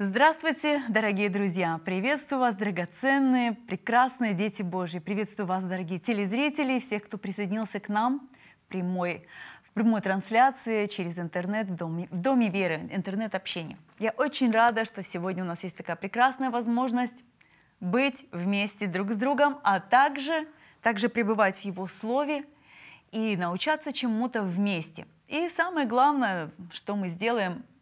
Здравствуйте, дорогие друзья! Приветствую вас, драгоценные, прекрасные дети Божьи! Приветствую вас, дорогие телезрители всех, кто присоединился к нам в прямой, в прямой трансляции через интернет в Доме, в доме Веры, интернет-общение. Я очень рада, что сегодня у нас есть такая прекрасная возможность быть вместе друг с другом, а также, также пребывать в Его Слове и научаться чему-то вместе. И самое главное, что мы сделаем –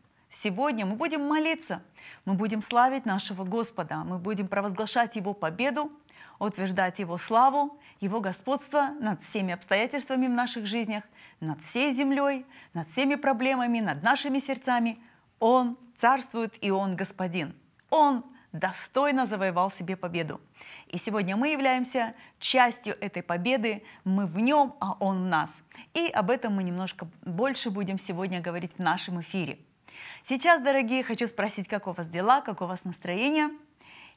Сегодня мы будем молиться, мы будем славить нашего Господа, мы будем провозглашать Его победу, утверждать Его славу, Его господство над всеми обстоятельствами в наших жизнях, над всей землей, над всеми проблемами, над нашими сердцами. Он царствует и Он Господин. Он достойно завоевал себе победу. И сегодня мы являемся частью этой победы, мы в нем, а он в нас. И об этом мы немножко больше будем сегодня говорить в нашем эфире. Сейчас, дорогие, хочу спросить, как у вас дела, как у вас настроение.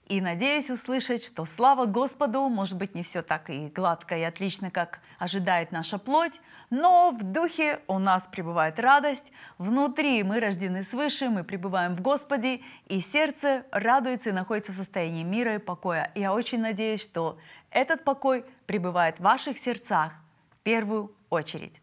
И надеюсь услышать, что слава Господу, может быть, не все так и гладко и отлично, как ожидает наша плоть, но в духе у нас пребывает радость, внутри мы рождены свыше, мы пребываем в Господе, и сердце радуется и находится в состоянии мира и покоя. Я очень надеюсь, что этот покой пребывает в ваших сердцах в первую очередь.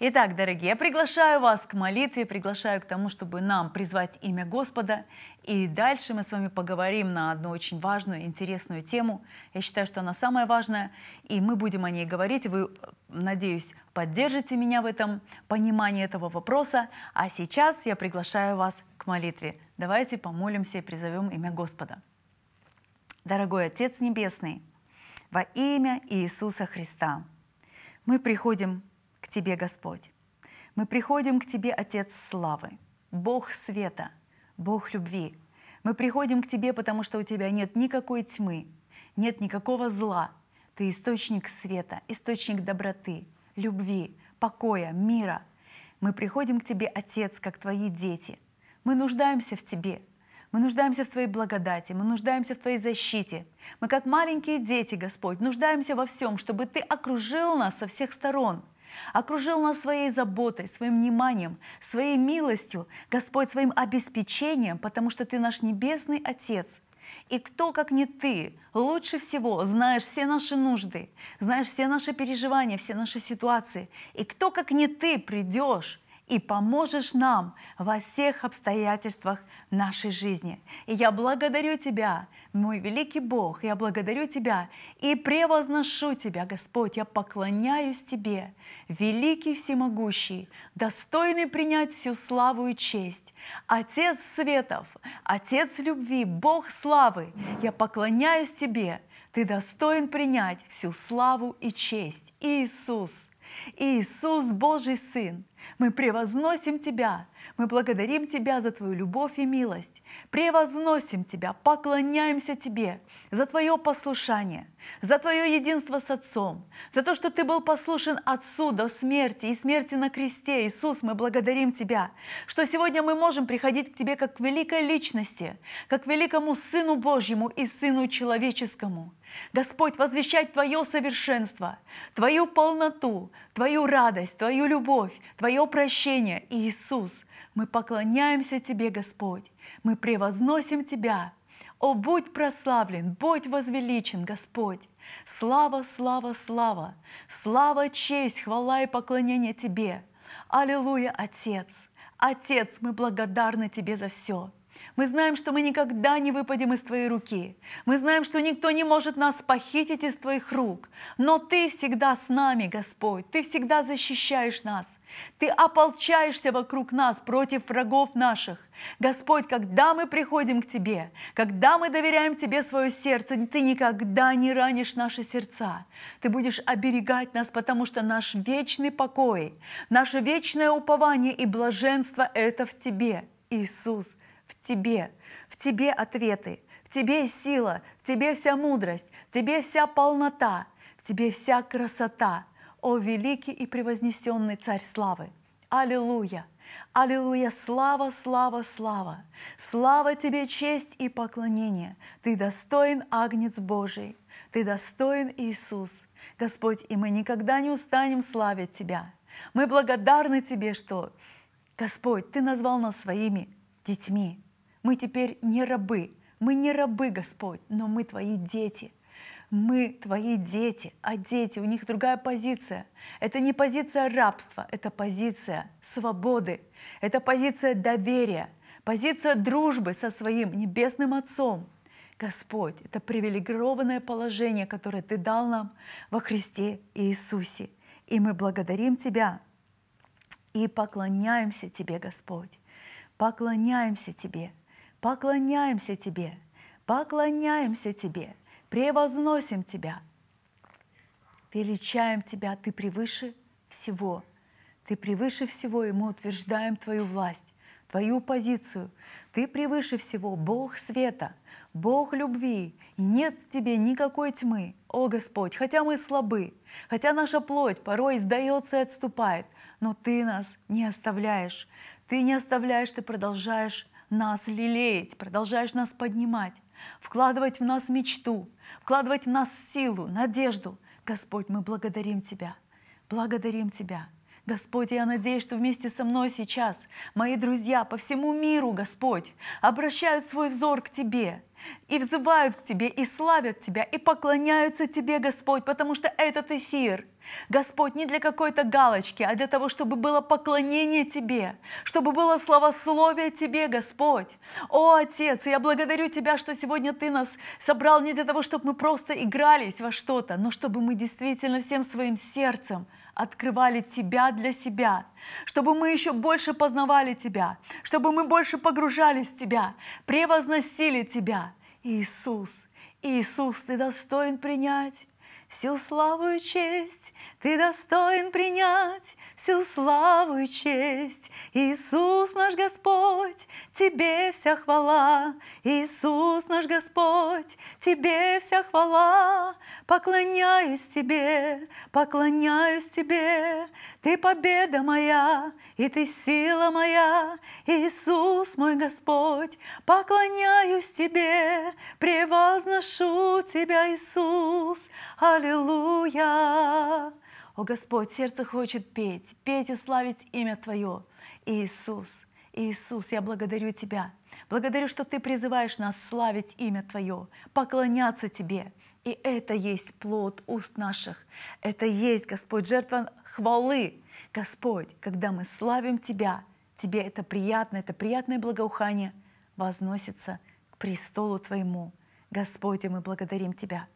Итак, дорогие, я приглашаю вас к молитве, приглашаю к тому, чтобы нам призвать имя Господа. И дальше мы с вами поговорим на одну очень важную, интересную тему. Я считаю, что она самая важная, и мы будем о ней говорить. Вы, надеюсь, поддержите меня в этом понимании этого вопроса. А сейчас я приглашаю вас к молитве. Давайте помолимся и призовем имя Господа. Дорогой Отец Небесный, во имя Иисуса Христа, мы приходим Тебе, Господь. Мы приходим к Тебе, Отец славы, Бог света, Бог любви. Мы приходим к Тебе, потому что у Тебя нет никакой тьмы, нет никакого зла. Ты источник света, источник доброты, любви, покоя, мира. Мы приходим к Тебе, Отец, как Твои дети. Мы нуждаемся в Тебе. Мы нуждаемся в Твоей благодати, мы нуждаемся в Твоей защите. Мы, как маленькие дети, Господь, нуждаемся во всем, чтобы Ты окружил нас со всех сторон – окружил нас своей заботой, своим вниманием, своей милостью, Господь, своим обеспечением, потому что Ты наш небесный Отец. И кто, как не ты, лучше всего знаешь все наши нужды, знаешь все наши переживания, все наши ситуации. И кто, как не ты, придешь и поможешь нам во всех обстоятельствах нашей жизни. И я благодарю Тебя, мой великий Бог, я благодарю Тебя и превозношу Тебя, Господь, я поклоняюсь Тебе, великий всемогущий, достойный принять всю славу и честь, Отец светов, Отец любви, Бог славы, я поклоняюсь Тебе, Ты достоин принять всю славу и честь. Иисус, Иисус Божий Сын, мы превозносим Тебя, мы благодарим Тебя за Твою любовь и милость, превозносим Тебя, поклоняемся Тебе за Твое послушание, за Твое единство с Отцом, за то, что Ты был послушен Отцу до смерти и смерти на кресте. Иисус, мы благодарим Тебя, что сегодня мы можем приходить к Тебе как к великой личности, как к великому Сыну Божьему и Сыну Человеческому. Господь, возвещать Твое совершенство, Твою полноту, Твою радость, Твою любовь, Твое прощение, Иисус. Мы поклоняемся Тебе, Господь. Мы превозносим Тебя. О, будь прославлен, будь возвеличен, Господь. Слава, слава, слава. Слава, честь, хвала и поклонение Тебе. Аллилуйя, Отец. Отец, мы благодарны Тебе за все. Мы знаем, что мы никогда не выпадем из Твоей руки. Мы знаем, что никто не может нас похитить из Твоих рук. Но Ты всегда с нами, Господь. Ты всегда защищаешь нас. Ты ополчаешься вокруг нас против врагов наших. Господь, когда мы приходим к Тебе, когда мы доверяем Тебе свое сердце, Ты никогда не ранишь наши сердца. Ты будешь оберегать нас, потому что наш вечный покой, наше вечное упование и блаженство – это в Тебе, Иисус – тебе. В тебе ответы, в тебе сила, в тебе вся мудрость, в тебе вся полнота, в тебе вся красота. О великий и превознесенный Царь славы! Аллилуйя! Аллилуйя! Слава, слава, слава! Слава тебе, честь и поклонение! Ты достоин, Агнец Божий! Ты достоин, Иисус! Господь, и мы никогда не устанем славить Тебя. Мы благодарны Тебе, что, Господь, Ты назвал нас своими детьми. Мы теперь не рабы. Мы не рабы, Господь, но мы Твои дети. Мы Твои дети, а дети, у них другая позиция. Это не позиция рабства, это позиция свободы, это позиция доверия, позиция дружбы со своим Небесным Отцом. Господь, это привилегированное положение, которое Ты дал нам во Христе Иисусе. И мы благодарим Тебя и поклоняемся Тебе, Господь. Поклоняемся Тебе, поклоняемся Тебе, поклоняемся Тебе, превозносим Тебя, величаем Тебя, Ты превыше всего. Ты превыше всего, и мы утверждаем Твою власть, Твою позицию. Ты превыше всего, Бог света, Бог любви, и нет в Тебе никакой тьмы. О Господь, хотя мы слабы, хотя наша плоть порой сдается и отступает, но Ты нас не оставляешь. Ты не оставляешь, Ты продолжаешь нас лелеять, продолжаешь нас поднимать, вкладывать в нас мечту, вкладывать в нас силу, надежду. Господь, мы благодарим Тебя, благодарим Тебя. Господь, я надеюсь, что вместе со мной сейчас мои друзья по всему миру, Господь, обращают свой взор к Тебе и взывают к Тебе, и славят Тебя, и поклоняются Тебе, Господь, потому что этот эфир – Господь, не для какой-то галочки, а для того, чтобы было поклонение Тебе, чтобы было словословие Тебе, Господь. О, Отец, я благодарю Тебя, что сегодня Ты нас собрал не для того, чтобы мы просто игрались во что-то, но чтобы мы действительно всем своим сердцем открывали Тебя для себя, чтобы мы еще больше познавали Тебя, чтобы мы больше погружались в Тебя, превозносили Тебя. Иисус, Иисус, Ты достоин принять Всю славу и честь ты достоин принять, Всю славу и честь. Иисус наш Господь, Тебе вся хвала. Иисус наш Господь, Тебе вся хвала. Поклоняюсь Тебе, поклоняюсь Тебе. Ты победа моя, и Ты сила моя. Иисус мой Господь, поклоняюсь Тебе, превозношу Тебя, Иисус. Аллилуйя! О Господь, сердце хочет петь, петь и славить имя Твое. Иисус, Иисус, я благодарю Тебя. Благодарю, что Ты призываешь нас славить имя Твое, поклоняться Тебе. И это есть плод уст наших. Это есть, Господь, жертва хвалы. Господь, когда мы славим Тебя, Тебе это приятно, это приятное благоухание возносится к престолу Твоему. Господи, мы благодарим Тебя.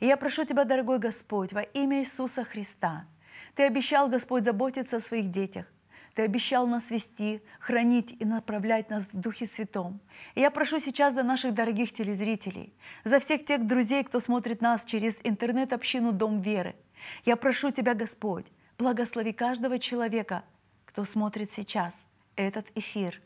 И я прошу Тебя, дорогой Господь, во имя Иисуса Христа, Ты обещал, Господь, заботиться о своих детях, ты обещал нас вести, хранить и направлять нас в Духе Святом. И я прошу сейчас за наших дорогих телезрителей, за всех тех друзей, кто смотрит нас через интернет-общину Дом Веры. Я прошу Тебя, Господь, благослови каждого человека, кто смотрит сейчас этот эфир.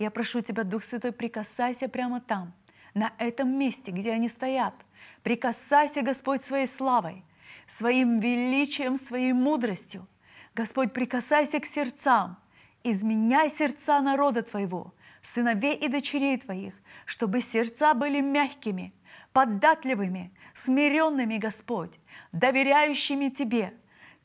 Я прошу Тебя, Дух Святой, прикасайся прямо там, на этом месте, где они стоят – Прикасайся, Господь, своей славой, своим величием, своей мудростью. Господь, прикасайся к сердцам, изменяй сердца народа Твоего, сыновей и дочерей Твоих, чтобы сердца были мягкими, податливыми, смиренными, Господь, доверяющими Тебе.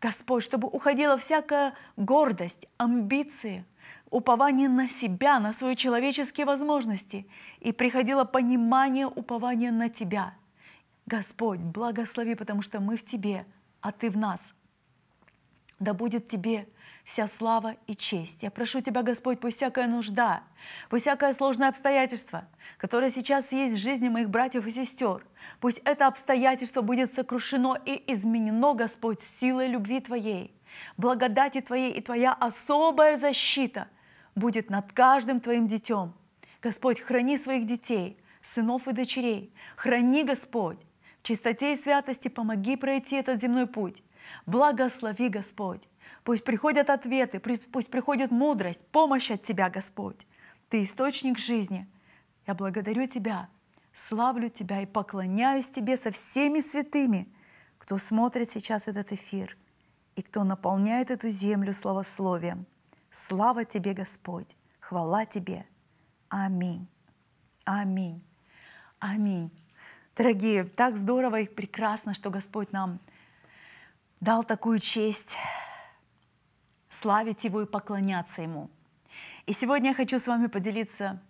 Господь, чтобы уходила всякая гордость, амбиции, упование на себя, на свои человеческие возможности, и приходило понимание упования на Тебя. Господь, благослови, потому что мы в Тебе, а Ты в нас. Да будет Тебе вся слава и честь. Я прошу Тебя, Господь, пусть всякая нужда, пусть всякое сложное обстоятельство, которое сейчас есть в жизни моих братьев и сестер, пусть это обстоятельство будет сокрушено и изменено, Господь, силой любви Твоей, благодати Твоей и Твоя особая защита будет над каждым Твоим детем. Господь, храни своих детей, сынов и дочерей. Храни, Господь, чистоте и святости помоги пройти этот земной путь. Благослови, Господь. Пусть приходят ответы, пусть приходит мудрость, помощь от Тебя, Господь. Ты источник жизни. Я благодарю Тебя, славлю Тебя и поклоняюсь Тебе со всеми святыми, кто смотрит сейчас этот эфир и кто наполняет эту землю словословием. Слава Тебе, Господь! Хвала Тебе! Аминь! Аминь! Аминь! Дорогие, так здорово и прекрасно, что Господь нам дал такую честь славить Его и поклоняться Ему. И сегодня я хочу с вами поделиться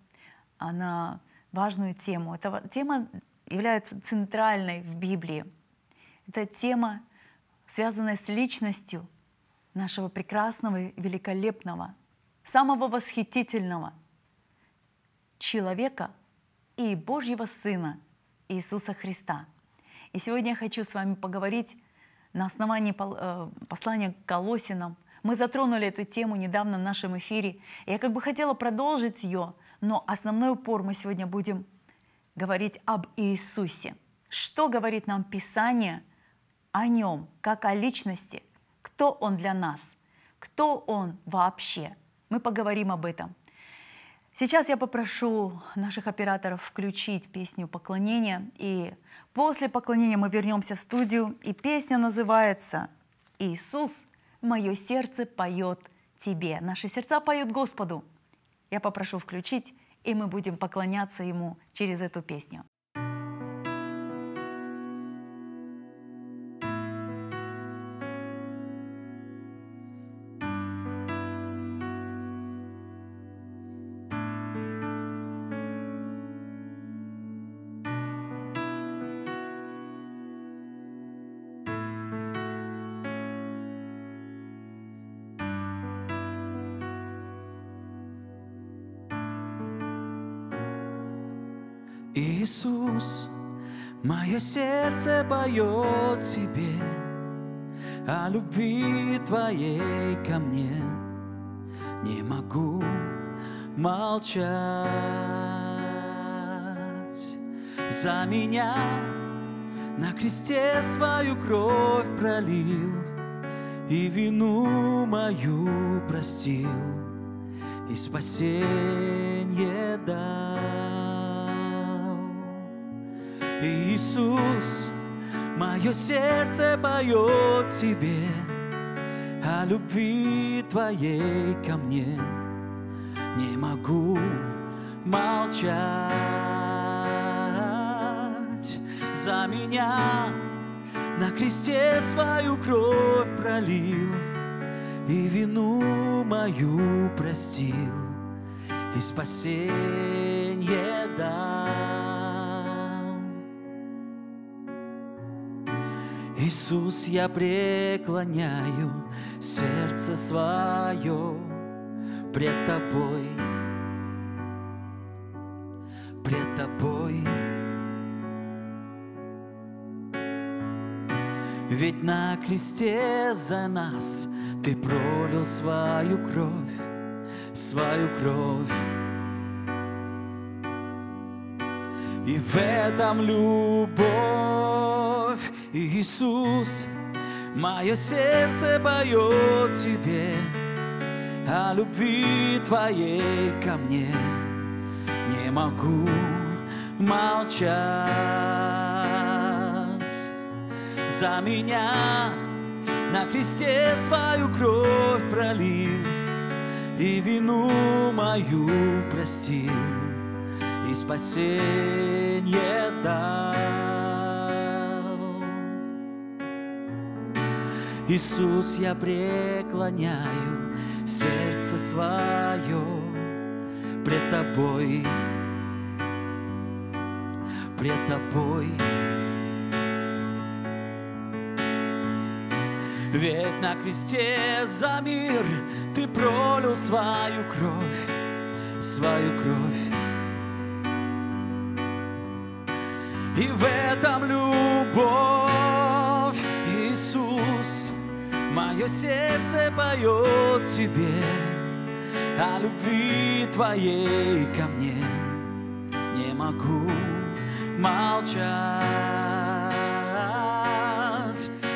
а, на важную тему. Эта тема является центральной в Библии. Это тема, связанная с личностью нашего прекрасного и великолепного, самого восхитительного человека и Божьего Сына Иисуса Христа. И сегодня я хочу с вами поговорить на основании э, послания к Колосинам. Мы затронули эту тему недавно в нашем эфире. Я как бы хотела продолжить ее, но основной упор мы сегодня будем говорить об Иисусе. Что говорит нам Писание о Нем, как о личности, кто Он для нас, кто Он вообще. Мы поговорим об этом – Сейчас я попрошу наших операторов включить песню «Поклонение». И после поклонения мы вернемся в студию. И песня называется «Иисус, мое сердце поет тебе». Наши сердца поют Господу. Я попрошу включить, и мы будем поклоняться Ему через эту песню. Иисус, мое сердце поет тебе о любви твоей ко мне. Не могу молчать за меня на кресте свою кровь пролил и вину мою простил и спасение дал. Иисус, мое сердце поет тебе о любви твоей ко мне. Не могу молчать за меня. На кресте свою кровь пролил и вину мою простил и спасение дал. Иисус, я преклоняю сердце свое пред Тобой, пред Тобой. Ведь на кресте за нас Ты пролил свою кровь, свою кровь. И в этом любовь. Иисус, мое сердце поет Тебе о любви Твоей ко мне. Не могу молчать за меня на кресте свою кровь пролил и вину мою простил и спасение дал. Иисус, я преклоняю сердце свое пред Тобой, пред Тобой. Ведь на кресте за мир Ты пролил свою кровь, свою кровь. И в этом любовь сердце поет тебе О любви твоей ко мне Не могу молчать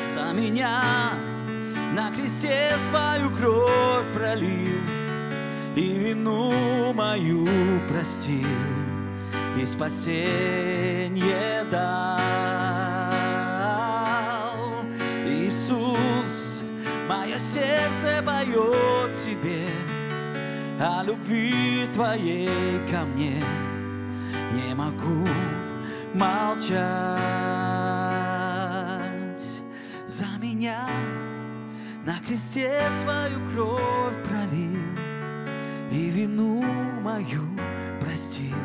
За меня на кресте свою кровь пролил И вину мою простил И спасение дал Мое сердце поет тебе о любви твоей ко мне. Не могу молчать за меня. На кресте свою кровь пролил И вину мою простил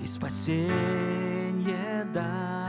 И спасение дал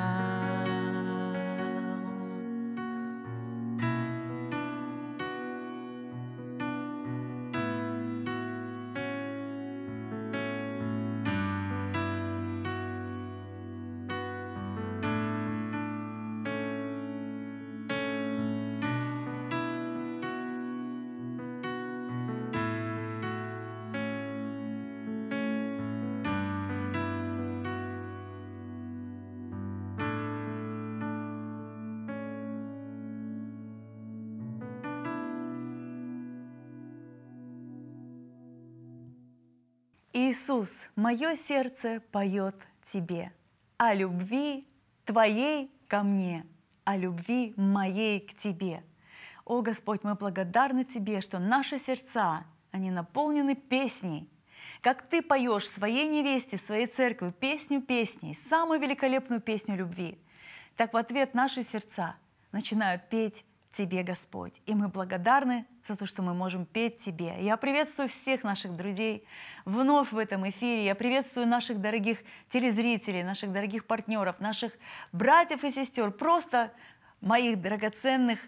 Иисус, мое сердце поет Тебе, о любви Твоей ко мне, о любви моей к Тебе. О Господь, мы благодарны Тебе, что наши сердца, они наполнены песней, как ты поешь своей невесте, своей церкви песню песней, самую великолепную песню любви, так в ответ наши сердца начинают петь Тебе, Господь. И мы благодарны за то, что мы можем петь Тебе. Я приветствую всех наших друзей вновь в этом эфире. Я приветствую наших дорогих телезрителей, наших дорогих партнеров, наших братьев и сестер, просто моих драгоценных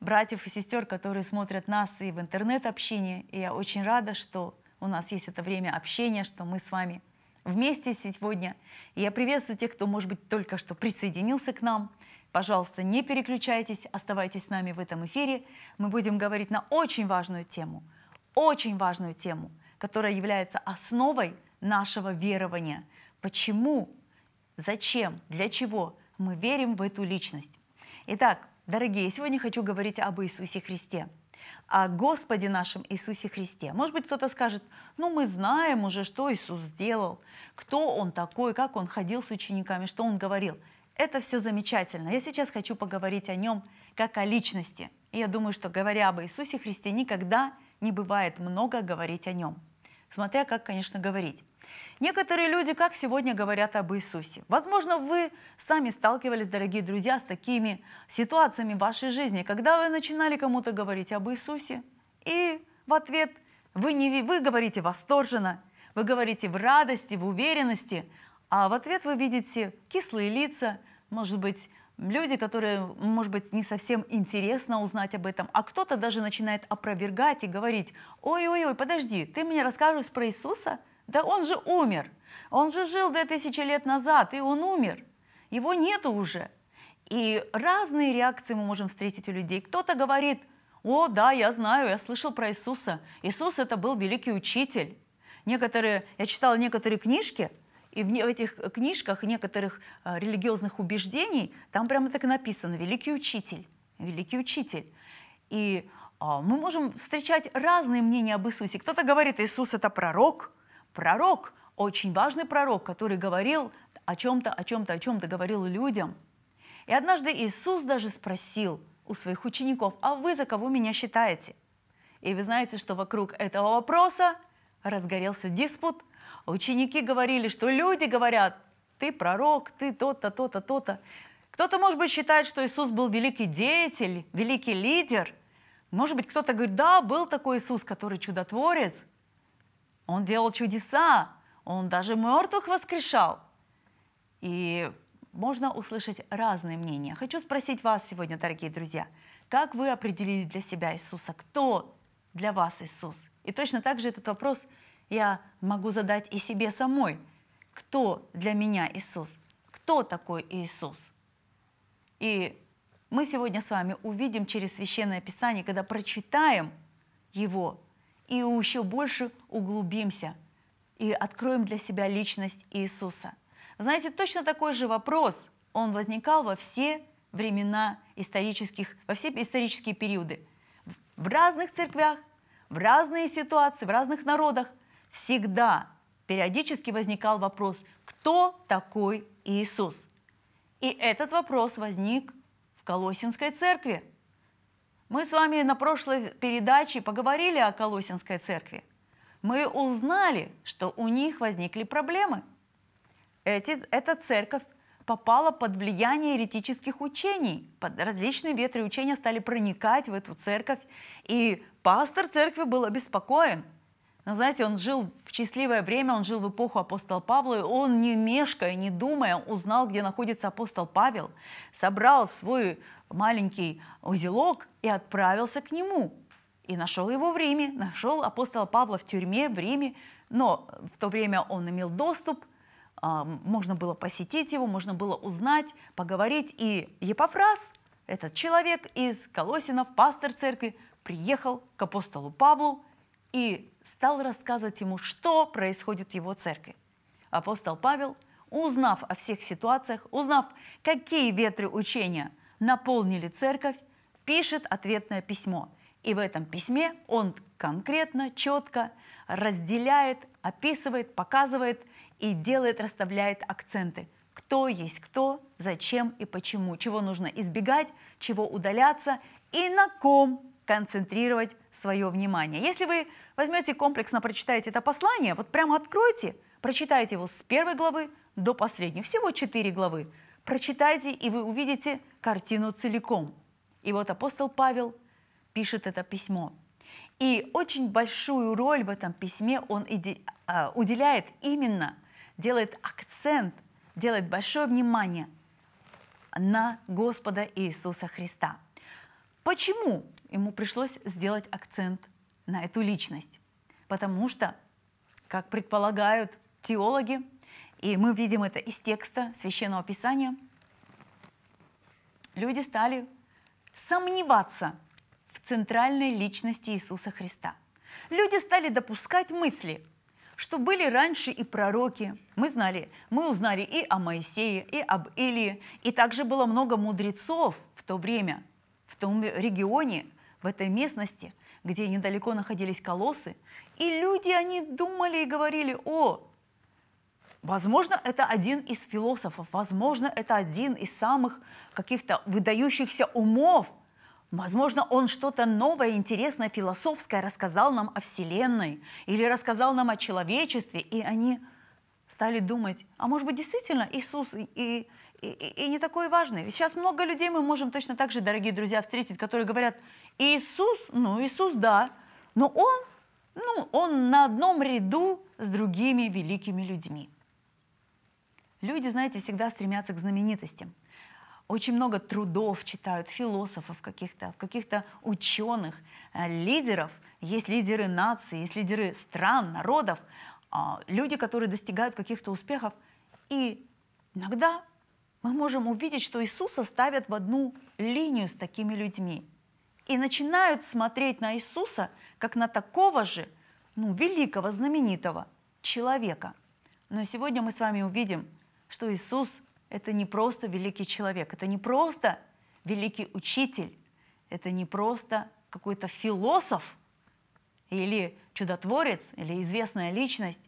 братьев и сестер, которые смотрят нас и в интернет-общении. И я очень рада, что у нас есть это время общения, что мы с вами вместе сегодня. И я приветствую тех, кто, может быть, только что присоединился к нам – Пожалуйста, не переключайтесь, оставайтесь с нами в этом эфире. Мы будем говорить на очень важную тему, очень важную тему, которая является основой нашего верования. Почему, зачем, для чего мы верим в эту личность? Итак, дорогие, сегодня хочу говорить об Иисусе Христе о Господе нашем Иисусе Христе. Может быть, кто-то скажет, ну мы знаем уже, что Иисус сделал, кто Он такой, как Он ходил с учениками, что Он говорил – это все замечательно. Я сейчас хочу поговорить о нем как о личности. И я думаю, что говоря об Иисусе Христе, никогда не бывает много говорить о нем. Смотря как, конечно, говорить. Некоторые люди, как сегодня, говорят об Иисусе. Возможно, вы сами сталкивались, дорогие друзья, с такими ситуациями в вашей жизни, когда вы начинали кому-то говорить об Иисусе, и в ответ вы, не, вы говорите восторженно, вы говорите в радости, в уверенности, а в ответ вы видите кислые лица, может быть, люди, которые, может быть, не совсем интересно узнать об этом, а кто-то даже начинает опровергать и говорить, ой-ой-ой, подожди, ты мне расскажешь про Иисуса? Да он же умер, он же жил 2000 лет назад, и он умер, его нету уже. И разные реакции мы можем встретить у людей. Кто-то говорит, о, да, я знаю, я слышал про Иисуса. Иисус это был великий учитель. Некоторые, я читала некоторые книжки, и в этих книжках некоторых а, религиозных убеждений там прямо так и написано «Великий учитель». Великий учитель. И а, мы можем встречать разные мнения об Иисусе. Кто-то говорит, Иисус – это пророк. Пророк, очень важный пророк, который говорил о чем-то, о чем-то, о чем-то, говорил людям. И однажды Иисус даже спросил у своих учеников, а вы за кого меня считаете? И вы знаете, что вокруг этого вопроса разгорелся диспут – Ученики говорили, что люди говорят, ты пророк, ты то-то, то-то, то-то. Кто-то, может быть, считает, что Иисус был великий деятель, великий лидер. Может быть, кто-то говорит, да, был такой Иисус, который чудотворец. Он делал чудеса, он даже мертвых воскрешал. И можно услышать разные мнения. Хочу спросить вас сегодня, дорогие друзья, как вы определили для себя Иисуса? Кто для вас Иисус? И точно так же этот вопрос – я могу задать и себе самой, кто для меня Иисус, кто такой Иисус. И мы сегодня с вами увидим через Священное Писание, когда прочитаем его и еще больше углубимся и откроем для себя личность Иисуса. Знаете, точно такой же вопрос, он возникал во все времена исторических, во все исторические периоды. В разных церквях, в разные ситуации, в разных народах – всегда периодически возникал вопрос, кто такой Иисус? И этот вопрос возник в Колосинской церкви. Мы с вами на прошлой передаче поговорили о Колосинской церкви. Мы узнали, что у них возникли проблемы. Эти, эта церковь попала под влияние еретических учений. Под различные ветры учения стали проникать в эту церковь, и пастор церкви был обеспокоен – знаете, он жил в счастливое время, он жил в эпоху апостола Павла, и он, не мешкая, не думая, узнал, где находится апостол Павел, собрал свой маленький узелок и отправился к нему. И нашел его в Риме, нашел апостола Павла в тюрьме в Риме, но в то время он имел доступ, а, можно было посетить его, можно было узнать, поговорить. И Епофраз, этот человек из Колосинов, пастор церкви, приехал к апостолу Павлу и стал рассказывать ему, что происходит в его церкви. Апостол Павел, узнав о всех ситуациях, узнав, какие ветры учения наполнили церковь, пишет ответное письмо. И в этом письме он конкретно, четко разделяет, описывает, показывает и делает, расставляет акценты. Кто есть кто, зачем и почему, чего нужно избегать, чего удаляться и на ком концентрировать свое внимание. Если вы возьмете комплексно, прочитаете это послание, вот прямо откройте, прочитайте его с первой главы до последней. Всего четыре главы. Прочитайте, и вы увидите картину целиком. И вот апостол Павел пишет это письмо. И очень большую роль в этом письме он а, уделяет именно, делает акцент, делает большое внимание на Господа Иисуса Христа. Почему ему пришлось сделать акцент на эту личность. Потому что, как предполагают теологи, и мы видим это из текста Священного Писания, люди стали сомневаться в центральной личности Иисуса Христа. Люди стали допускать мысли, что были раньше и пророки. Мы знали, мы узнали и о Моисее, и об Илии, и также было много мудрецов в то время, в том регионе, в этой местности – где недалеко находились колоссы, и люди, они думали и говорили, о, возможно, это один из философов, возможно, это один из самых каких-то выдающихся умов, возможно, он что-то новое, интересное, философское рассказал нам о Вселенной или рассказал нам о человечестве, и они стали думать, а может быть, действительно Иисус и, и, и не такой важный. Ведь сейчас много людей мы можем точно так же, дорогие друзья, встретить, которые говорят – Иисус, ну, Иисус, да, но он, ну, он на одном ряду с другими великими людьми. Люди, знаете, всегда стремятся к знаменитостям. Очень много трудов читают, философов каких-то, каких-то ученых, э, лидеров. Есть лидеры наций, есть лидеры стран, народов, а, люди, которые достигают каких-то успехов. И иногда мы можем увидеть, что Иисуса ставят в одну линию с такими людьми – и начинают смотреть на Иисуса как на такого же, ну, великого, знаменитого человека. Но сегодня мы с вами увидим, что Иисус – это не просто великий человек, это не просто великий учитель, это не просто какой-то философ или чудотворец, или известная личность.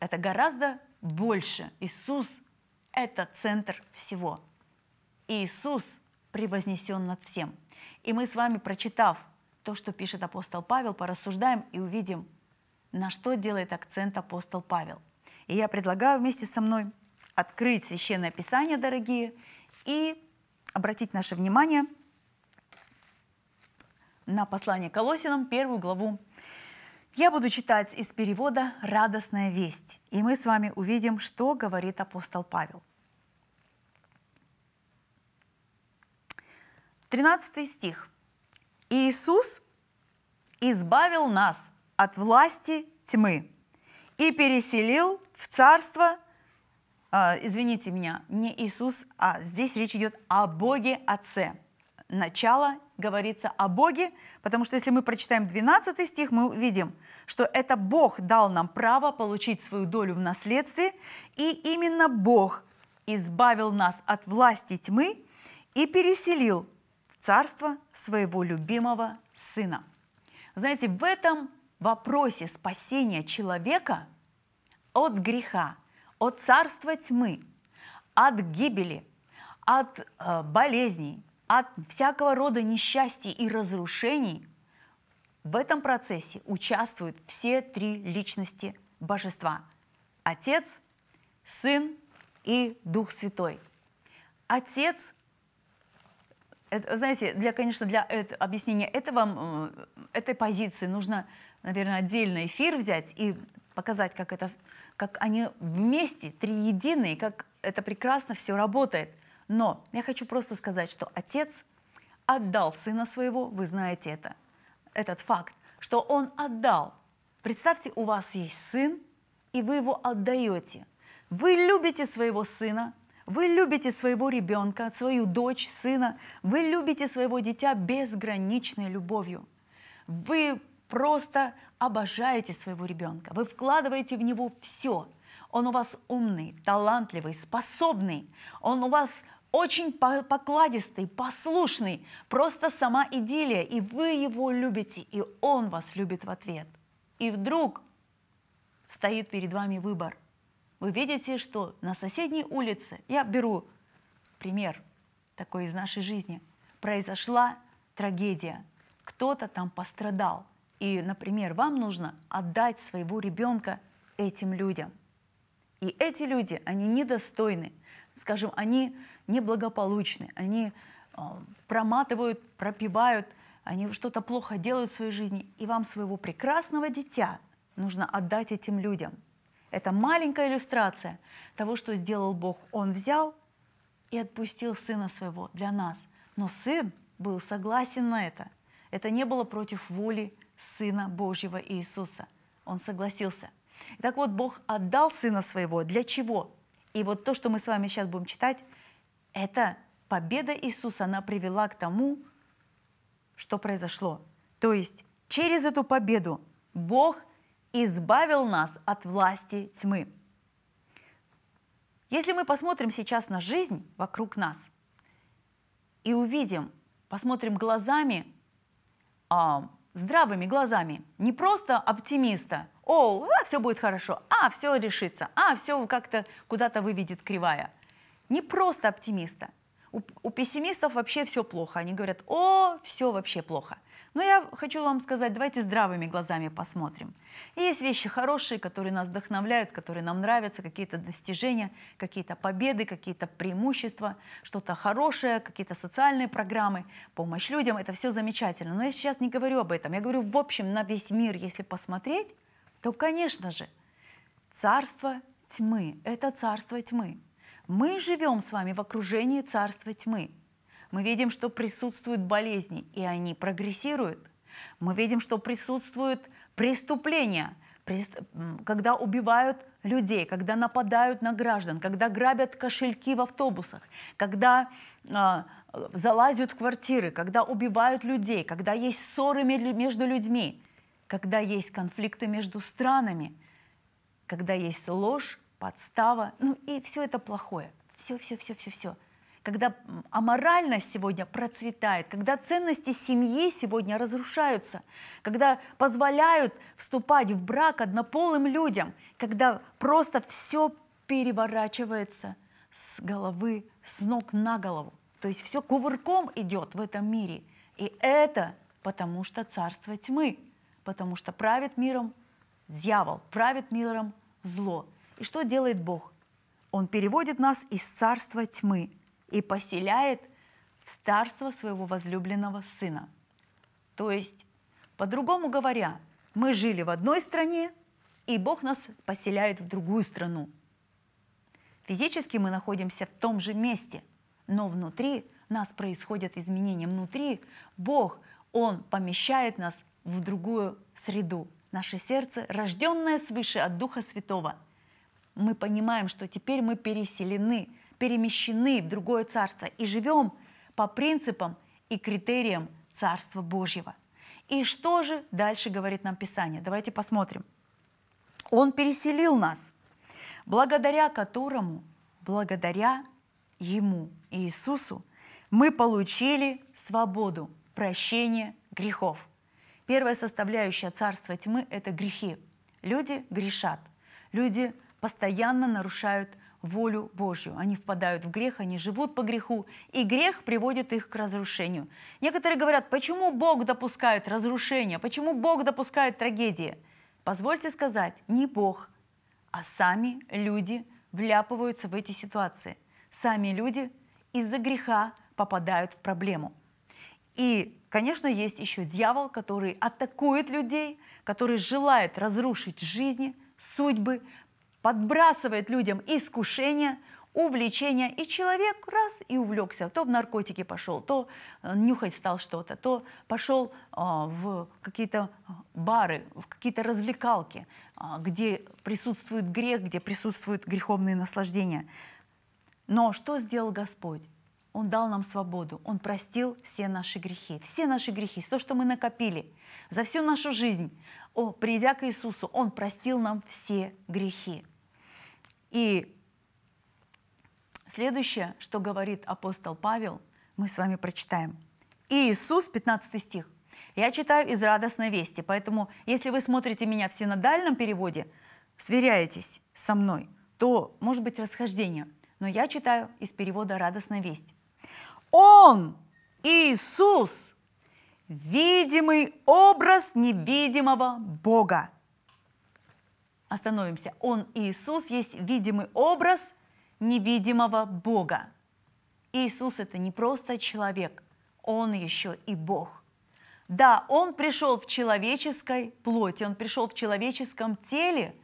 Это гораздо больше. Иисус – это центр всего. И Иисус превознесен над всем – и мы с вами, прочитав то, что пишет апостол Павел, порассуждаем и увидим, на что делает акцент апостол Павел. И я предлагаю вместе со мной открыть Священное Писание, дорогие, и обратить наше внимание на послание Колосинам, первую главу. Я буду читать из перевода «Радостная весть», и мы с вами увидим, что говорит апостол Павел – 13 стих. Иисус избавил нас от власти тьмы и переселил в царство, э, извините меня, не Иисус, а здесь речь идет о Боге Отце. Начало говорится о Боге, потому что если мы прочитаем 12 стих, мы увидим, что это Бог дал нам право получить свою долю в наследстве, и именно Бог избавил нас от власти тьмы и переселил царство своего любимого сына. Знаете, в этом вопросе спасения человека от греха, от царства тьмы, от гибели, от э, болезней, от всякого рода несчастий и разрушений, в этом процессе участвуют все три личности божества – Отец, Сын и Дух Святой. Отец это, знаете, для, конечно, для это, объяснения этого, этой позиции нужно, наверное, отдельный эфир взять и показать, как это, как они вместе, три единые, как это прекрасно все работает. Но я хочу просто сказать, что отец отдал сына своего, вы знаете это, этот факт, что он отдал. Представьте, у вас есть сын, и вы его отдаете. Вы любите своего сына, вы любите своего ребенка, свою дочь, сына. Вы любите своего дитя безграничной любовью. Вы просто обожаете своего ребенка. Вы вкладываете в него все. Он у вас умный, талантливый, способный. Он у вас очень покладистый, послушный. Просто сама идиллия. И вы его любите, и он вас любит в ответ. И вдруг стоит перед вами выбор – вы видите, что на соседней улице, я беру пример такой из нашей жизни, произошла трагедия, кто-то там пострадал. И, например, вам нужно отдать своего ребенка этим людям. И эти люди, они недостойны, скажем, они неблагополучны, они э, проматывают, пропивают, они что-то плохо делают в своей жизни, и вам своего прекрасного дитя нужно отдать этим людям. Это маленькая иллюстрация того, что сделал Бог. Он взял и отпустил Сына Своего для нас. Но Сын был согласен на это. Это не было против воли Сына Божьего Иисуса. Он согласился. Так вот, Бог отдал Сына Своего. Для чего? И вот то, что мы с вами сейчас будем читать, это победа Иисуса, она привела к тому, что произошло. То есть через эту победу Бог – избавил нас от власти тьмы. Если мы посмотрим сейчас на жизнь вокруг нас и увидим, посмотрим глазами, а, здравыми глазами, не просто оптимиста, о, а, все будет хорошо, а, все решится, а, все как-то куда-то выведет кривая. Не просто оптимиста. У, у пессимистов вообще все плохо. Они говорят, о, все вообще плохо. Но я хочу вам сказать, давайте здравыми глазами посмотрим. есть вещи хорошие, которые нас вдохновляют, которые нам нравятся, какие-то достижения, какие-то победы, какие-то преимущества, что-то хорошее, какие-то социальные программы, помощь людям. Это все замечательно. Но я сейчас не говорю об этом. Я говорю в общем на весь мир, если посмотреть, то, конечно же, царство тьмы – это царство тьмы. Мы живем с вами в окружении царства тьмы – мы видим, что присутствуют болезни, и они прогрессируют. Мы видим, что присутствуют преступления, когда убивают людей, когда нападают на граждан, когда грабят кошельки в автобусах, когда э, залазят в квартиры, когда убивают людей, когда есть ссоры между людьми, когда есть конфликты между странами, когда есть ложь, подстава, ну и все это плохое. Все, все, все, все, все когда аморальность сегодня процветает, когда ценности семьи сегодня разрушаются, когда позволяют вступать в брак однополым людям, когда просто все переворачивается с головы, с ног на голову. То есть все кувырком идет в этом мире. И это потому что царство тьмы, потому что правит миром дьявол, правит миром зло. И что делает Бог? Он переводит нас из царства тьмы и поселяет в старство своего возлюбленного сына. То есть, по-другому говоря, мы жили в одной стране, и Бог нас поселяет в другую страну. Физически мы находимся в том же месте, но внутри нас происходят изменения. Внутри Бог, Он помещает нас в другую среду. Наше сердце, рожденное свыше от Духа Святого. Мы понимаем, что теперь мы переселены – перемещены в другое царство и живем по принципам и критериям Царства Божьего. И что же дальше говорит нам Писание? Давайте посмотрим. Он переселил нас, благодаря которому, благодаря Ему, Иисусу, мы получили свободу, прощение грехов. Первая составляющая царства тьмы – это грехи. Люди грешат, люди постоянно нарушают волю Божью. Они впадают в грех, они живут по греху, и грех приводит их к разрушению. Некоторые говорят, почему Бог допускает разрушение, почему Бог допускает трагедии? Позвольте сказать, не Бог, а сами люди вляпываются в эти ситуации. Сами люди из-за греха попадают в проблему. И, конечно, есть еще дьявол, который атакует людей, который желает разрушить жизни, судьбы, подбрасывает людям искушение, увлечение, и человек раз и увлекся, то в наркотики пошел, то э, нюхать стал что-то, то пошел э, в какие-то э, бары, в какие-то развлекалки, где присутствует грех, где присутствуют греховные наслаждения. Но что сделал Господь? Он дал нам свободу, Он простил все наши грехи, все наши грехи, то, что мы накопили за всю нашу жизнь. О, придя к Иисусу, Он простил нам все грехи. И следующее, что говорит апостол Павел, мы с вами прочитаем. И Иисус, 15 стих. Я читаю из радостной вести, поэтому если вы смотрите меня в синодальном переводе, сверяетесь со мной, то может быть расхождение. Но я читаю из перевода радостной весть». Он, Иисус, видимый образ невидимого Бога, Остановимся. Он, Иисус, есть видимый образ невидимого Бога. Иисус – это не просто человек, Он еще и Бог. Да, Он пришел в человеческой плоти, Он пришел в человеческом теле,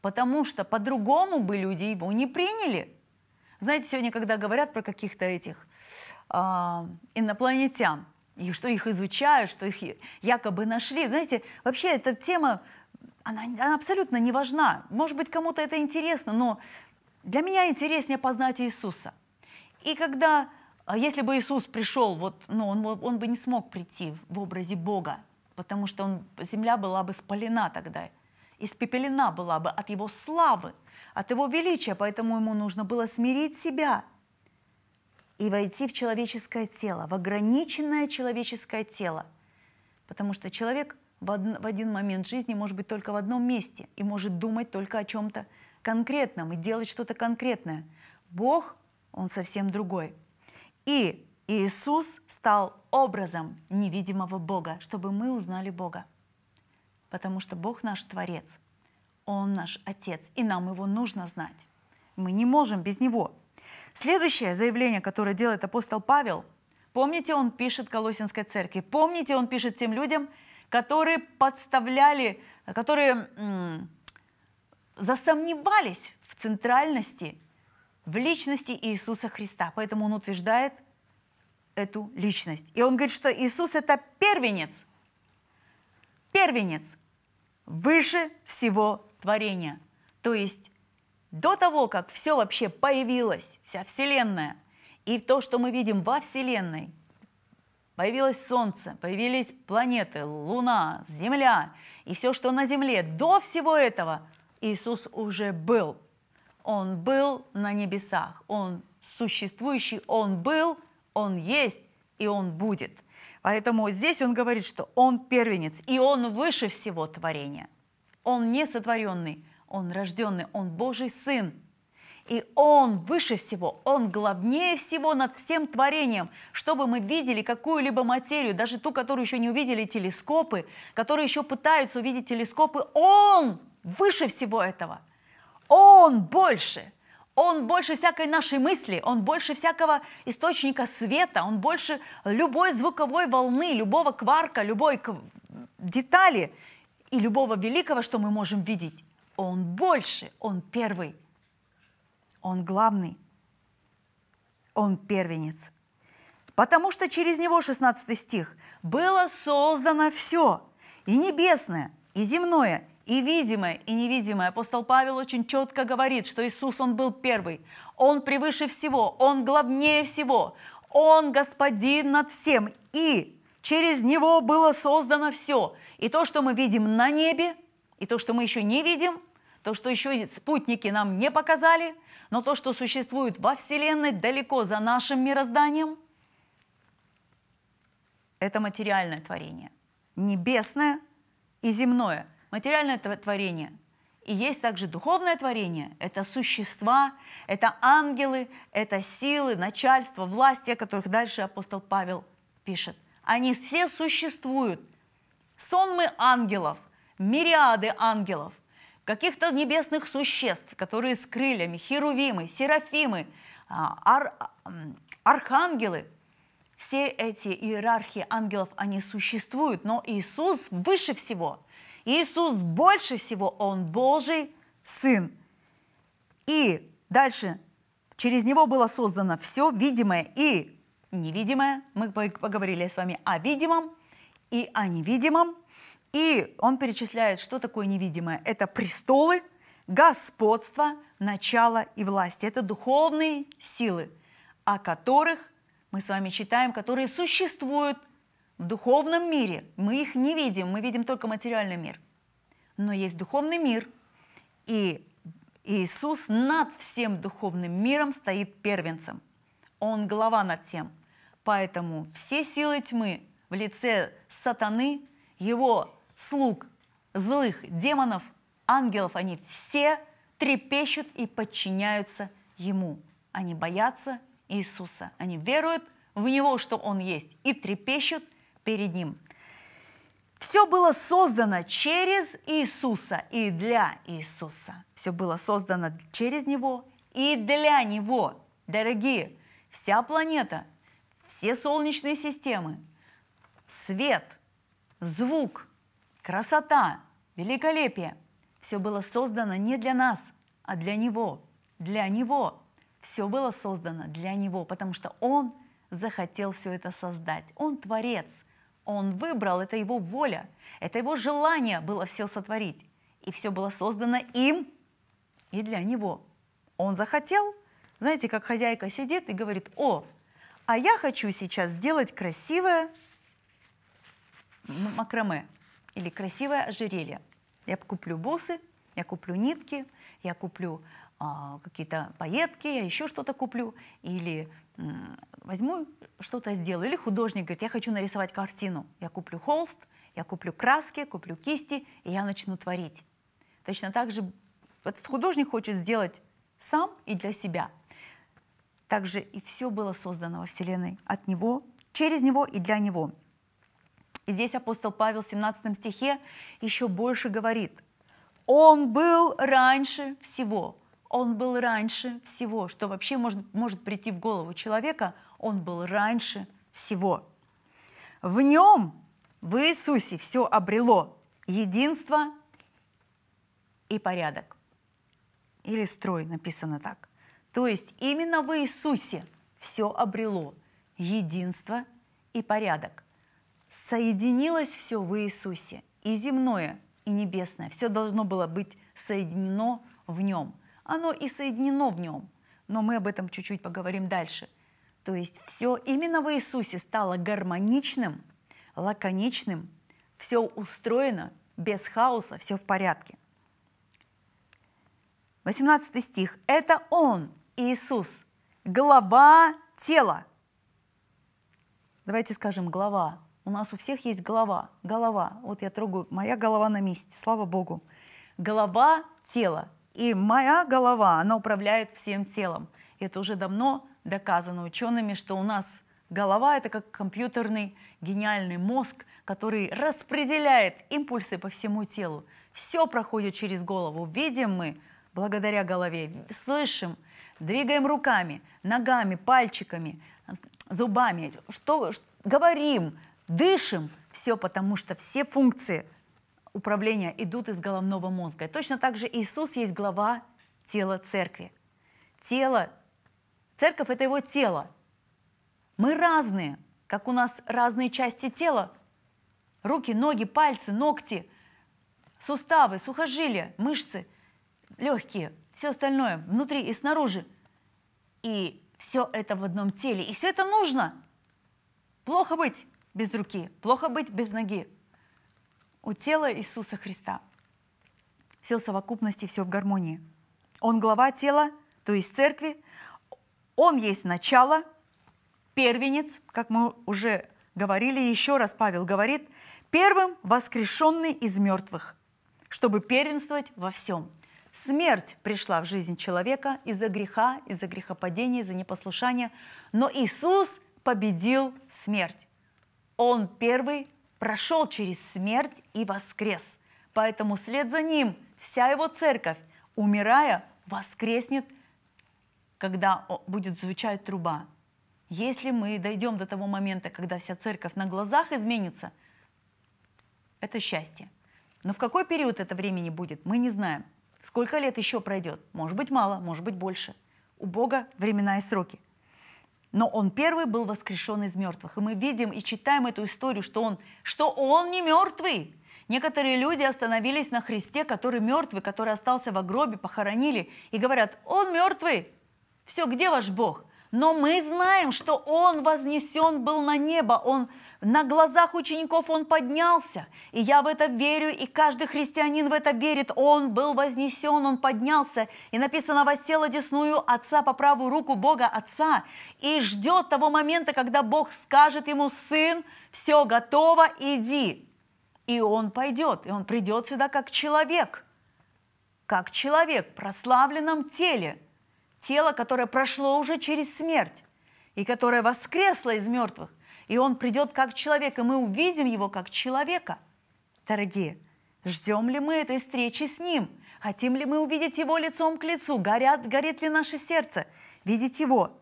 потому что по-другому бы люди Его не приняли. Знаете, сегодня, когда говорят про каких-то этих э, инопланетян, и что их изучают, что их якобы нашли. Знаете, вообще эта тема она, она абсолютно не важна. Может быть, кому-то это интересно, но для меня интереснее познать Иисуса. И когда, а, если бы Иисус пришел, вот, ну, он, он бы не смог прийти в образе Бога, потому что он, земля была бы спалена тогда, испепелена была бы от его славы, от его величия, поэтому ему нужно было смирить себя и войти в человеческое тело, в ограниченное человеческое тело, потому что человек – в, один момент жизни может быть только в одном месте и может думать только о чем-то конкретном и делать что-то конкретное. Бог, он совсем другой. И Иисус стал образом невидимого Бога, чтобы мы узнали Бога. Потому что Бог наш Творец, Он наш Отец, и нам Его нужно знать. Мы не можем без Него. Следующее заявление, которое делает апостол Павел, помните, он пишет Колосинской церкви, помните, он пишет тем людям, которые подставляли, которые засомневались в центральности, в личности Иисуса Христа. Поэтому он утверждает эту личность. И он говорит, что Иисус – это первенец, первенец выше всего творения. То есть до того, как все вообще появилось, вся Вселенная, и то, что мы видим во Вселенной – Появилось Солнце, появились планеты, Луна, Земля и все, что на Земле. До всего этого Иисус уже был. Он был на небесах, Он существующий, Он был, Он есть и Он будет. Поэтому здесь он говорит, что он первенец, и он выше всего творения. Он не сотворенный, он рожденный, он Божий Сын, и Он выше всего, Он главнее всего над всем творением. Чтобы мы видели какую-либо материю, даже ту, которую еще не увидели телескопы, которые еще пытаются увидеть телескопы, Он выше всего этого. Он больше. Он больше всякой нашей мысли, он больше всякого источника света, он больше любой звуковой волны, любого кварка, любой детали и любого великого, что мы можем видеть. Он больше, он первый. Он главный. Он первенец. Потому что через него, 16 стих, было создано все. И небесное, и земное, и видимое, и невидимое. Апостол Павел очень четко говорит, что Иисус, Он был первый. Он превыше всего, Он главнее всего. Он господин над всем. И через Него было создано все. И то, что мы видим на небе, и то, что мы еще не видим, то, что еще спутники нам не показали – но то, что существует во Вселенной далеко за нашим мирозданием, это материальное творение. Небесное и земное. Материальное творение. И есть также духовное творение. Это существа, это ангелы, это силы, начальство, власти, о которых дальше апостол Павел пишет. Они все существуют. Сонмы ангелов, мириады ангелов каких-то небесных существ, которые с крыльями, херувимы, серафимы, а, ар, а, архангелы. Все эти иерархии ангелов, они существуют, но Иисус выше всего. Иисус больше всего, Он Божий Сын. И дальше, через Него было создано все видимое и невидимое. Мы поговорили с вами о видимом и о невидимом – и он перечисляет, что такое невидимое. Это престолы, господство, начало и власть. Это духовные силы, о которых мы с вами читаем, которые существуют в духовном мире. Мы их не видим, мы видим только материальный мир. Но есть духовный мир, и Иисус над всем духовным миром стоит первенцем. Он глава над тем. Поэтому все силы тьмы в лице сатаны, его слуг, злых, демонов, ангелов, они все трепещут и подчиняются Ему. Они боятся Иисуса, они веруют в Него, что Он есть, и трепещут перед Ним. Все было создано через Иисуса и для Иисуса. Все было создано через Него и для Него. Дорогие, вся планета, все солнечные системы, свет, звук, красота, великолепие. Все было создано не для нас, а для Него, для Него. Все было создано для Него, потому что Он захотел все это создать. Он творец, Он выбрал, это Его воля, это Его желание было все сотворить. И все было создано им и для Него. Он захотел, знаете, как хозяйка сидит и говорит, о, а я хочу сейчас сделать красивое макраме или красивое ожерелье. Я куплю бусы, я куплю нитки, я куплю а, какие-то пайетки, я еще что-то куплю, или м, возьму что-то сделаю. Или художник говорит, я хочу нарисовать картину, я куплю холст, я куплю краски, куплю кисти, и я начну творить. Точно так же этот художник хочет сделать сам и для себя. Также и все было создано во Вселенной от него, через него и для него. И здесь апостол Павел в 17 стихе еще больше говорит. Он был раньше всего. Он был раньше всего. Что вообще может, может прийти в голову человека? Он был раньше всего. В нем, в Иисусе, все обрело единство и порядок. Или строй, написано так. То есть именно в Иисусе все обрело единство и порядок соединилось все в Иисусе, и земное, и небесное. Все должно было быть соединено в Нем. Оно и соединено в Нем, но мы об этом чуть-чуть поговорим дальше. То есть все именно в Иисусе стало гармоничным, лаконичным, все устроено, без хаоса, все в порядке. 18 стих. Это Он, Иисус, глава тела. Давайте скажем глава. У нас у всех есть голова. Голова. Вот я трогаю. Моя голова на месте, слава богу. Голова – тело. И моя голова, она управляет всем телом. Это уже давно доказано учеными, что у нас голова – это как компьютерный гениальный мозг, который распределяет импульсы по всему телу. Все проходит через голову. Видим мы благодаря голове, слышим, двигаем руками, ногами, пальчиками, зубами, что, что говорим, дышим, все потому, что все функции управления идут из головного мозга. И точно так же Иисус есть глава тела церкви. Тело, церковь – это его тело. Мы разные, как у нас разные части тела. Руки, ноги, пальцы, ногти, суставы, сухожилия, мышцы, легкие, все остальное внутри и снаружи. И все это в одном теле. И все это нужно. Плохо быть без руки, плохо быть без ноги. У тела Иисуса Христа. Все в совокупности, все в гармонии. Он глава тела, то есть церкви. Он есть начало, первенец, как мы уже говорили, еще раз Павел говорит, первым воскрешенный из мертвых, чтобы первенствовать во всем. Смерть пришла в жизнь человека из-за греха, из-за грехопадения, из-за непослушания, но Иисус победил смерть. Он первый прошел через смерть и воскрес. Поэтому след за ним вся его церковь, умирая, воскреснет, когда будет звучать труба. Если мы дойдем до того момента, когда вся церковь на глазах изменится, это счастье. Но в какой период это времени будет, мы не знаем. Сколько лет еще пройдет? Может быть, мало, может быть, больше. У Бога времена и сроки. Но он первый был воскрешен из мертвых. И мы видим и читаем эту историю, что он, что он не мертвый. Некоторые люди остановились на Христе, который мертвый, который остался в гробе, похоронили, и говорят, он мертвый. Все, где ваш Бог? Но мы знаем, что Он вознесен был на небо, Он на глазах учеников Он поднялся. И я в это верю, и каждый христианин в это верит. Он был вознесен, Он поднялся. И написано, «Воссела десную Отца по правую руку Бога Отца». И ждет того момента, когда Бог скажет ему, «Сын, все готово, иди». И он пойдет, и он придет сюда как человек, как человек в прославленном теле – тело, которое прошло уже через смерть и которое воскресло из мертвых. И он придет как человек, и мы увидим его как человека. Дорогие, ждем ли мы этой встречи с ним? Хотим ли мы увидеть его лицом к лицу? Горят, горит ли наше сердце? Видеть его.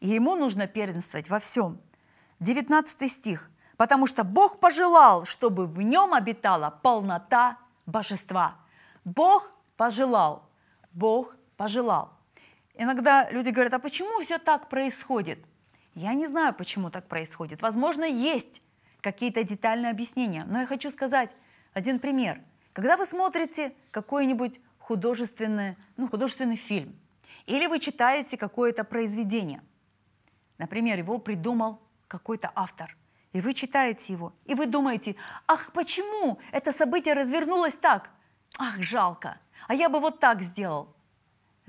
И ему нужно первенствовать во всем. 19 стих. «Потому что Бог пожелал, чтобы в нем обитала полнота божества». Бог пожелал. Бог пожелал. Иногда люди говорят, а почему все так происходит? Я не знаю, почему так происходит. Возможно, есть какие-то детальные объяснения. Но я хочу сказать один пример. Когда вы смотрите какой-нибудь художественный, ну, художественный фильм, или вы читаете какое-то произведение, например, его придумал какой-то автор, и вы читаете его, и вы думаете, ах, почему это событие развернулось так? Ах, жалко, а я бы вот так сделал.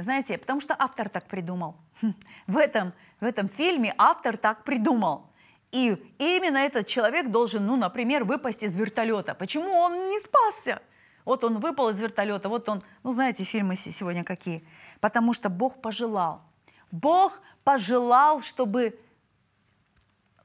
Знаете, потому что автор так придумал. Хм, в этом, в этом фильме автор так придумал. И именно этот человек должен, ну, например, выпасть из вертолета. Почему он не спасся? Вот он выпал из вертолета, вот он, ну, знаете, фильмы сегодня какие. Потому что Бог пожелал. Бог пожелал, чтобы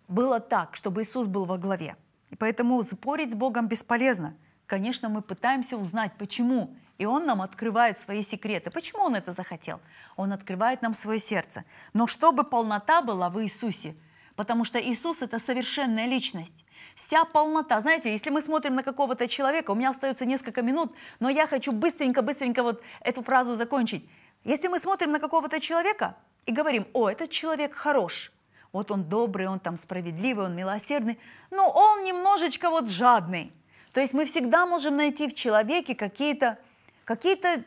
было так, чтобы Иисус был во главе. И поэтому спорить с Богом бесполезно. Конечно, мы пытаемся узнать, почему. И он нам открывает свои секреты. Почему он это захотел? Он открывает нам свое сердце. Но чтобы полнота была в Иисусе, потому что Иисус – это совершенная личность. Вся полнота. Знаете, если мы смотрим на какого-то человека, у меня остается несколько минут, но я хочу быстренько-быстренько вот эту фразу закончить. Если мы смотрим на какого-то человека и говорим, о, этот человек хорош, вот он добрый, он там справедливый, он милосердный, но он немножечко вот жадный. То есть мы всегда можем найти в человеке какие-то какие-то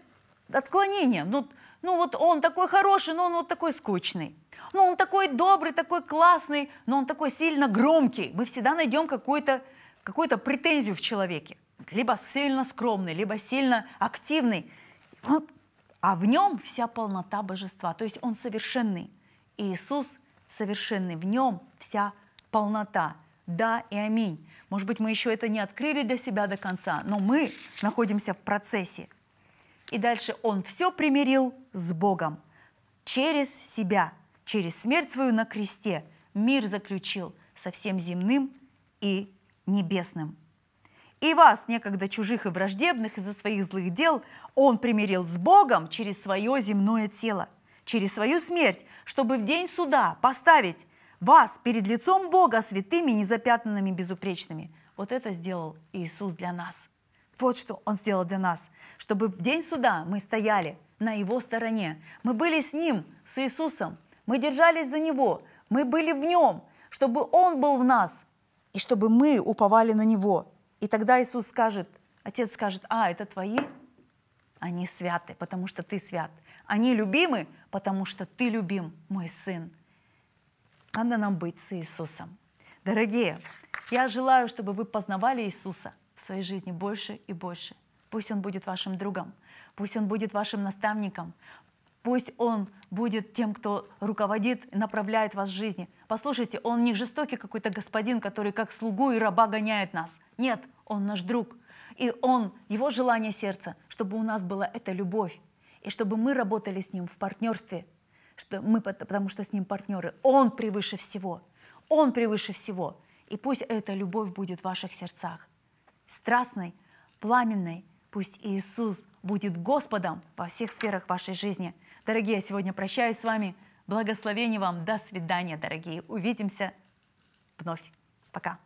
отклонения. Ну, ну вот он такой хороший, но он вот такой скучный. Ну он такой добрый, такой классный, но он такой сильно громкий. Мы всегда найдем какую-то какую претензию в человеке. Либо сильно скромный, либо сильно активный. Он, а в нем вся полнота божества. То есть он совершенный. И Иисус совершенный. В нем вся полнота. Да и аминь. Может быть, мы еще это не открыли для себя до конца, но мы находимся в процессе – и дальше он все примирил с Богом через себя, через смерть свою на кресте. Мир заключил со всем земным и небесным. И вас, некогда чужих и враждебных из-за своих злых дел, он примирил с Богом через свое земное тело, через свою смерть, чтобы в день суда поставить вас перед лицом Бога святыми, незапятнанными, безупречными. Вот это сделал Иисус для нас – вот что Он сделал для нас, чтобы в день суда мы стояли на Его стороне. Мы были с Ним, с Иисусом, мы держались за Него, мы были в Нем, чтобы Он был в нас, и чтобы мы уповали на Него. И тогда Иисус скажет, Отец скажет, а, это твои? Они святы, потому что ты свят. Они любимы, потому что ты любим, мой сын. Надо нам быть с Иисусом. Дорогие, я желаю, чтобы вы познавали Иисуса – в своей жизни больше и больше. Пусть Он будет вашим другом, пусть Он будет вашим наставником, пусть Он будет тем, кто руководит, и направляет вас в жизни. Послушайте, Он не жестокий какой-то господин, который как слугу и раба гоняет нас. Нет, Он наш друг. И Он, Его желание сердца, чтобы у нас была эта любовь, и чтобы мы работали с Ним в партнерстве, что мы, потому что с Ним партнеры. Он превыше всего. Он превыше всего. И пусть эта любовь будет в ваших сердцах страстной, пламенной. Пусть Иисус будет Господом во всех сферах вашей жизни. Дорогие, я сегодня прощаюсь с вами. Благословений вам. До свидания, дорогие. Увидимся вновь. Пока.